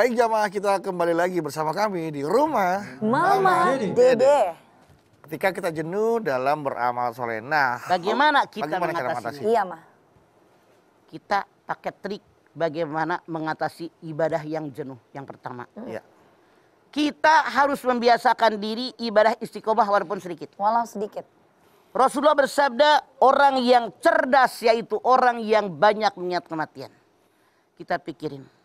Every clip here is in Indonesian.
Baik jamaah kita kembali lagi bersama kami di rumah Mama, Mama. Dede. Ketika kita jenuh dalam beramal soleh. Nah, bagaimana kita bagaimana mengatasi? mengatasi? Iya, Ma. Kita pakai trik bagaimana mengatasi ibadah yang jenuh yang pertama. Mm. Iya. Hmm. Kita harus membiasakan diri ibadah istiqomah walaupun sedikit. Walau sedikit. Rasulullah bersabda, orang yang cerdas yaitu orang yang banyak niat kematian. Kita pikirin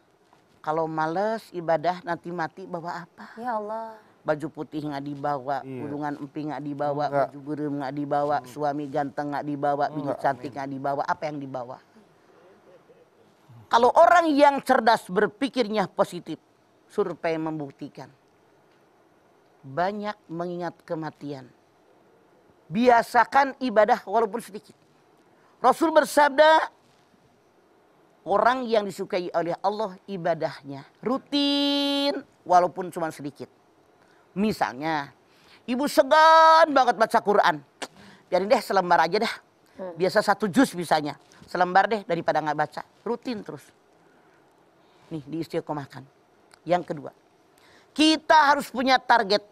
kalau males ibadah nanti mati bawa apa? Ya Allah. Baju putih nggak dibawa, iya. emping nggak dibawa, Enggak. baju gurem nggak dibawa, enggak. Hmm. suami ganteng nggak dibawa, bini cantik nggak dibawa, apa yang dibawa? Kalau orang yang cerdas berpikirnya positif, survei membuktikan banyak mengingat kematian. Biasakan ibadah walaupun sedikit. Rasul bersabda, orang yang disukai oleh Allah ibadahnya rutin walaupun cuma sedikit. Misalnya, ibu segan banget baca Quran. Biarin deh selembar aja dah. Hmm. Biasa satu jus misalnya. Selembar deh daripada nggak baca. Rutin terus. Nih di istiqomahkan. Yang kedua, kita harus punya target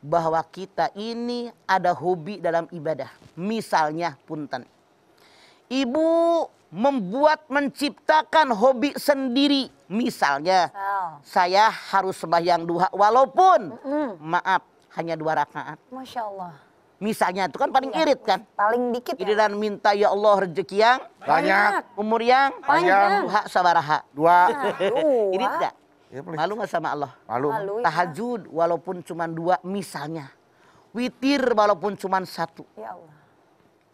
bahwa kita ini ada hobi dalam ibadah. Misalnya punten. Ibu membuat menciptakan hobi sendiri. Misalnya oh. saya harus sembahyang duha walaupun mm -mm. maaf hanya dua rakaat. Masya Allah. Misalnya itu kan paling iya, irit kan? Paling dikit ya. dan minta ya Allah rezeki yang banyak, umur yang panjang, duha sabaraha. Dua. Nah, irit enggak? Ya, Malu nggak sama Allah? Malu. Malu ya. Tahajud walaupun cuma dua misalnya. Witir walaupun cuma satu. Ya Allah.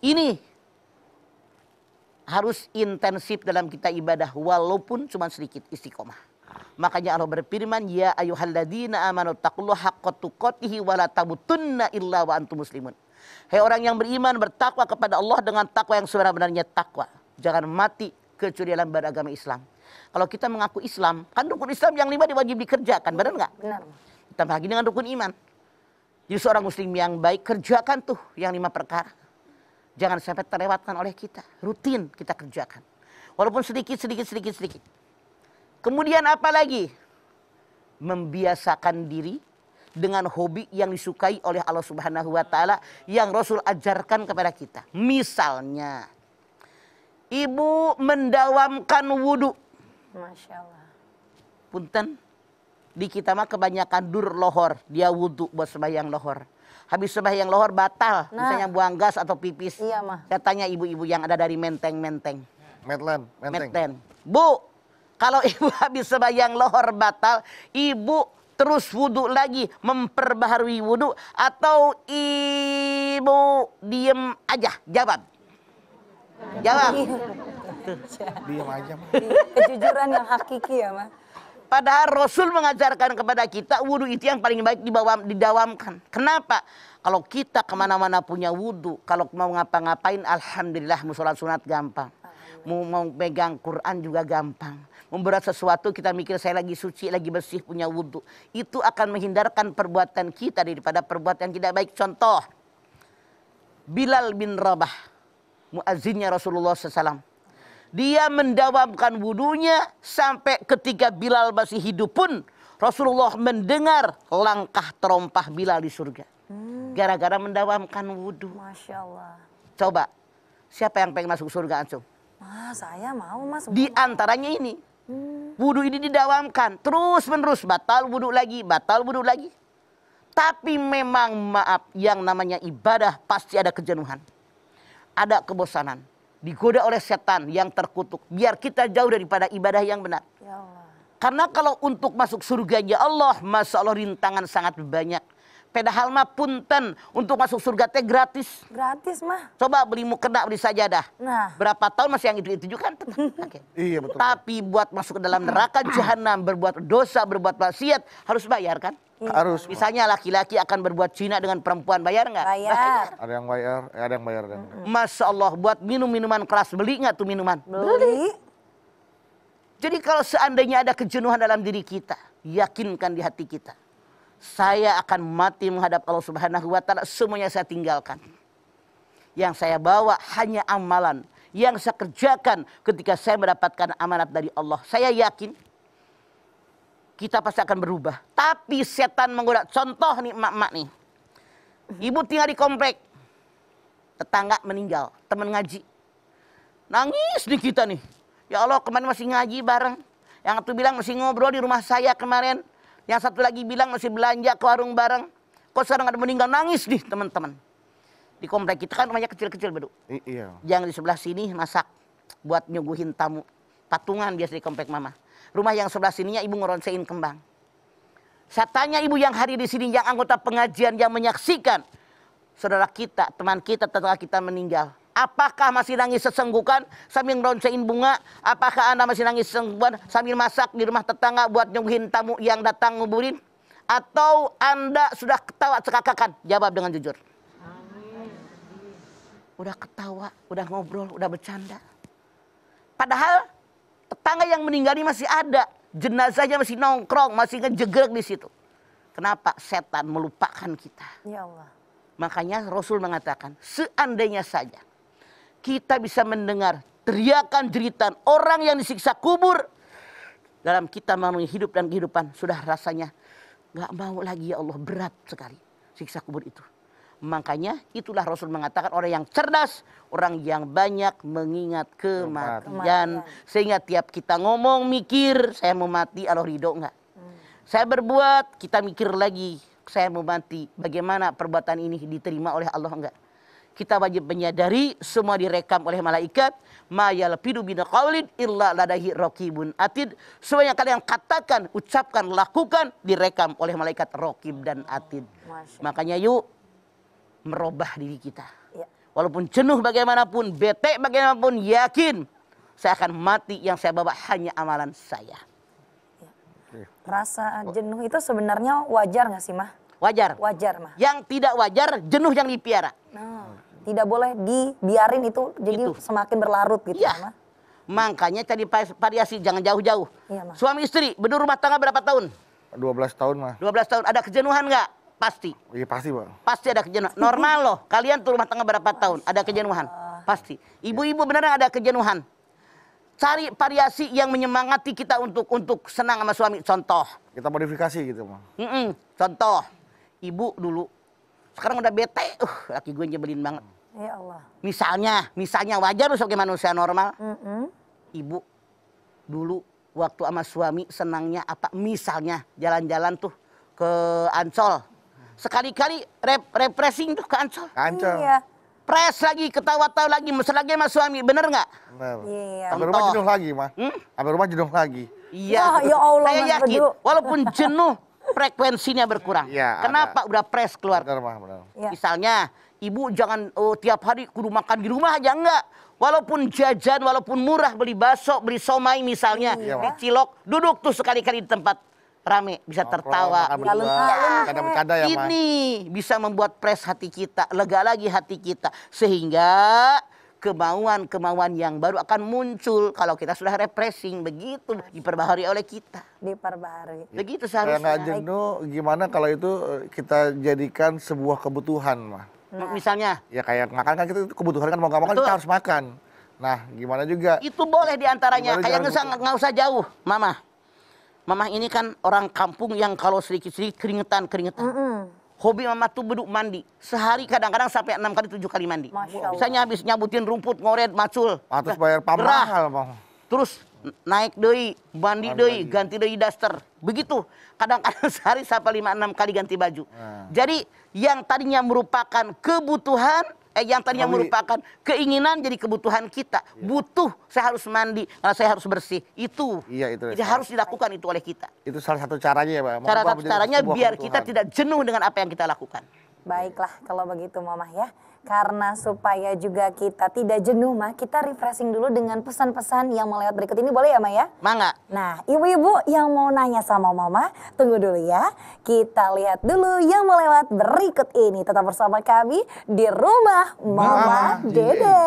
Ini harus intensif dalam kita ibadah walaupun cuma sedikit istiqomah. Makanya Allah berfirman, "Ya ayyuhalladzina amanu taqullaha haqqa tuqatih wa la tamutunna illa wa antum muslimun." Hai hey, orang yang beriman bertakwa kepada Allah dengan takwa yang sebenarnya takwa. Jangan mati kecuali dalam beragama Islam. Kalau kita mengaku Islam, kan rukun Islam yang lima diwajib dikerjakan, benar nggak? Benar. Tambah lagi dengan rukun iman. Jadi seorang muslim yang baik kerjakan tuh yang lima perkara. Jangan sampai terlewatkan oleh kita. Rutin kita kerjakan. Walaupun sedikit, sedikit, sedikit, sedikit. Kemudian apa lagi? Membiasakan diri dengan hobi yang disukai oleh Allah Subhanahu wa taala yang Rasul ajarkan kepada kita. Misalnya ibu mendawamkan wudhu. Masya Allah. Punten, di kita mah kebanyakan dur lohor, dia wudhu buat sembahyang lohor habis sembahyang yang lohor batal, nah. misalnya buang gas atau pipis. Iya, mah. Saya tanya ibu-ibu yang ada dari Menteng-Menteng. Menteng, Menteng. Medlen. Bu, kalau ibu habis sembahyang lohor batal, ibu terus wudhu lagi, memperbaharui wudhu, atau ibu diem aja, jawab. Jawab. Iya. Diem aja, Kejujuran yang hakiki ya, Mas. Padahal Rasul mengajarkan kepada kita wudhu itu yang paling baik dibawam, didawamkan. Kenapa? Kalau kita kemana-mana punya wudhu, kalau mau ngapa-ngapain, Alhamdulillah musolat sunat gampang. Mau, mau pegang Quran juga gampang. Memberat sesuatu kita mikir saya lagi suci, lagi bersih punya wudhu. Itu akan menghindarkan perbuatan kita daripada perbuatan yang tidak baik. Contoh, Bilal bin Rabah, muazzinnya Rasulullah SAW dia mendawamkan wudhunya sampai ketika Bilal masih hidup pun Rasulullah mendengar langkah terompah Bilal di surga. Hmm. Gara-gara hmm. mendawamkan wudhu. Masya Allah. Coba, siapa yang pengen masuk surga langsung? Mas, saya mau mas. Di antaranya ini. Hmm. Wudhu ini didawamkan. Terus menerus, batal wudhu lagi, batal wudhu lagi. Tapi memang maaf yang namanya ibadah pasti ada kejenuhan. Ada kebosanan digoda oleh setan yang terkutuk. Biar kita jauh daripada ibadah yang benar. Ya Allah. Karena kalau untuk masuk surganya Allah, Masya Allah rintangan sangat banyak. Padahal mah punten untuk masuk surga teh gratis. Gratis mah. Coba beli mukena beli saja dah Nah. Berapa tahun masih yang itu-itu juga kan? okay. Iya betul. Tapi buat masuk ke dalam neraka jahanam berbuat dosa, berbuat maksiat harus bayar kan? Iya. Harus. Misalnya laki-laki akan berbuat Cina dengan perempuan, bayar nggak? Bayar. bayar. Ada yang bayar, eh, ada yang bayar. Hmm. Masya Allah, buat minum-minuman keras, beli nggak tuh minuman? Beli. Jadi kalau seandainya ada kejenuhan dalam diri kita, yakinkan di hati kita. Saya akan mati menghadap Allah Subhanahu wa taala, semuanya saya tinggalkan. Yang saya bawa hanya amalan yang saya kerjakan ketika saya mendapatkan amanat dari Allah. Saya yakin kita pasti akan berubah. Tapi setan menggoda. Contoh nih emak-emak nih. Ibu tinggal di komplek. Tetangga meninggal, teman ngaji. Nangis nih kita nih. Ya Allah kemarin masih ngaji bareng. Yang satu bilang masih ngobrol di rumah saya kemarin. Yang satu lagi bilang masih belanja ke warung bareng. Kok sekarang ada meninggal nangis nih teman-teman. Di komplek kita kan rumahnya kecil-kecil beduk jangan iya. Yang di sebelah sini masak buat nyuguhin tamu. Patungan biasa di komplek mama rumah yang sebelah sininya ibu ngeronsein kembang. Saya tanya ibu yang hari di sini, yang anggota pengajian, yang menyaksikan. Saudara kita, teman kita, tetangga kita meninggal. Apakah masih nangis sesenggukan sambil ngeronsein bunga? Apakah Anda masih nangis sesenggukan sambil masak di rumah tetangga buat nyuguhin tamu yang datang nguburin? Atau Anda sudah ketawa sekakakan? Jawab dengan jujur. Amin. Udah ketawa, udah ngobrol, udah bercanda. Padahal tetangga yang meninggal ini masih ada. Jenazahnya masih nongkrong, masih ngejegrek di situ. Kenapa? Setan melupakan kita. Ya Allah. Makanya Rasul mengatakan, seandainya saja kita bisa mendengar teriakan jeritan orang yang disiksa kubur dalam kita memenuhi hidup dan kehidupan sudah rasanya nggak mau lagi ya Allah berat sekali siksa kubur itu. Makanya itulah Rasul mengatakan orang yang cerdas, orang yang banyak mengingat kematian. Sehingga tiap kita ngomong, mikir, saya mau mati, Allah ridho enggak. Hmm. Saya berbuat, kita mikir lagi, saya mau mati. Bagaimana perbuatan ini diterima oleh Allah enggak. Kita wajib menyadari semua direkam oleh malaikat. Ma yalpidu bina qawlin illa ladahi rokibun atid. Semua yang kalian katakan, ucapkan, lakukan direkam oleh malaikat rokib dan atid. Makanya yuk merubah diri kita. Ya. Walaupun jenuh bagaimanapun, bete bagaimanapun, yakin saya akan mati yang saya bawa hanya amalan saya. Ya. Rasa jenuh itu sebenarnya wajar nggak sih, Mah? Wajar. Wajar, Mah. Yang tidak wajar, jenuh yang dipiara. Nah, tidak boleh dibiarin itu jadi itu. semakin berlarut gitu, ya. Mah. Makanya cari variasi, jangan jauh-jauh. Ya, Suami istri, berdua rumah tangga berapa tahun? 12 tahun, Mah. 12 tahun. Ada kejenuhan nggak? Pasti. Iya pasti pak. Pasti ada kejenuhan. Normal loh. Kalian tuh rumah tangga berapa tahun ada kejenuhan? Pasti. Ibu-ibu benar ada kejenuhan. Cari variasi yang menyemangati kita untuk untuk senang sama suami. Contoh. Kita modifikasi gitu pak Mm -mm. Contoh. Ibu dulu. Sekarang udah bete. Uh, laki gue nyebelin banget. Ya Allah. Misalnya, misalnya wajar loh sebagai manusia normal. Mm -mm. Ibu dulu waktu sama suami senangnya apa? Misalnya jalan-jalan tuh ke Ancol sekali-kali rep repressing tuh kancol. Kancol. Iya. Pres lagi, ketawa tahu lagi, mesra lagi sama suami, bener nggak? Bener. Iya. Abang rumah jenuh lagi, mah. Hmm? rumah jenuh lagi. Iya. Oh, ya Allah, Saya yakin, bedu. walaupun jenuh, frekuensinya berkurang. Iya. Kenapa? Ada. Udah pres keluar. Bener, mah, Ya. Misalnya, ibu jangan oh, tiap hari kudu makan di rumah aja, enggak. Walaupun jajan, walaupun murah, beli baso, beli somai misalnya, iya, di cilok, duduk tuh sekali-kali di tempat rame, bisa Nongkrong, tertawa. ya, ya Ini bisa membuat pres hati kita, lega lagi hati kita. Sehingga kemauan-kemauan yang baru akan muncul kalau kita sudah repressing begitu diperbaharui oleh kita. Diperbaharui. Ya. Begitu seharusnya. Kayak jenuh gimana kalau itu eh, kita jadikan sebuah kebutuhan mah. Hmm, nah. Misalnya? Ya kayak makan kan kita kebutuhan kan mau nggak makan kita harus makan. Nah gimana juga? Itu boleh diantaranya kayak nggak usah, usah jauh, mama Mamah ini kan orang kampung yang kalau sedikit-sedikit keringetan-keringetan. Mm -hmm. Hobi mama tuh beduk mandi. Sehari kadang-kadang sampai enam kali tujuh kali mandi. Misalnya habis nyabutin rumput, ngoret, macul. Harus bayar pamrah. Terus naik doi, mandi doi, ganti doi daster. Begitu. Kadang-kadang sehari sampai lima enam kali ganti baju. Nah. Jadi yang tadinya merupakan kebutuhan eh, yang tadinya Kami... merupakan keinginan jadi kebutuhan kita. Iya. Butuh, saya harus mandi, karena saya harus bersih. Itu. Iya, itu. Jadi harus dilakukan itu oleh kita. Itu salah satu caranya ya, Pak. Mau Cara satu caranya biar kebutuhan. kita tidak jenuh dengan apa yang kita lakukan. Baiklah kalau begitu Mamah ya karena supaya juga kita tidak jenuh mah kita refreshing dulu dengan pesan-pesan yang melewat berikut ini boleh ya Maya? Mangga. Nah ibu-ibu yang mau nanya sama mama tunggu dulu ya. Kita lihat dulu yang melewat berikut ini. Tetap bersama kami di rumah Mama, mama Dede. Dede.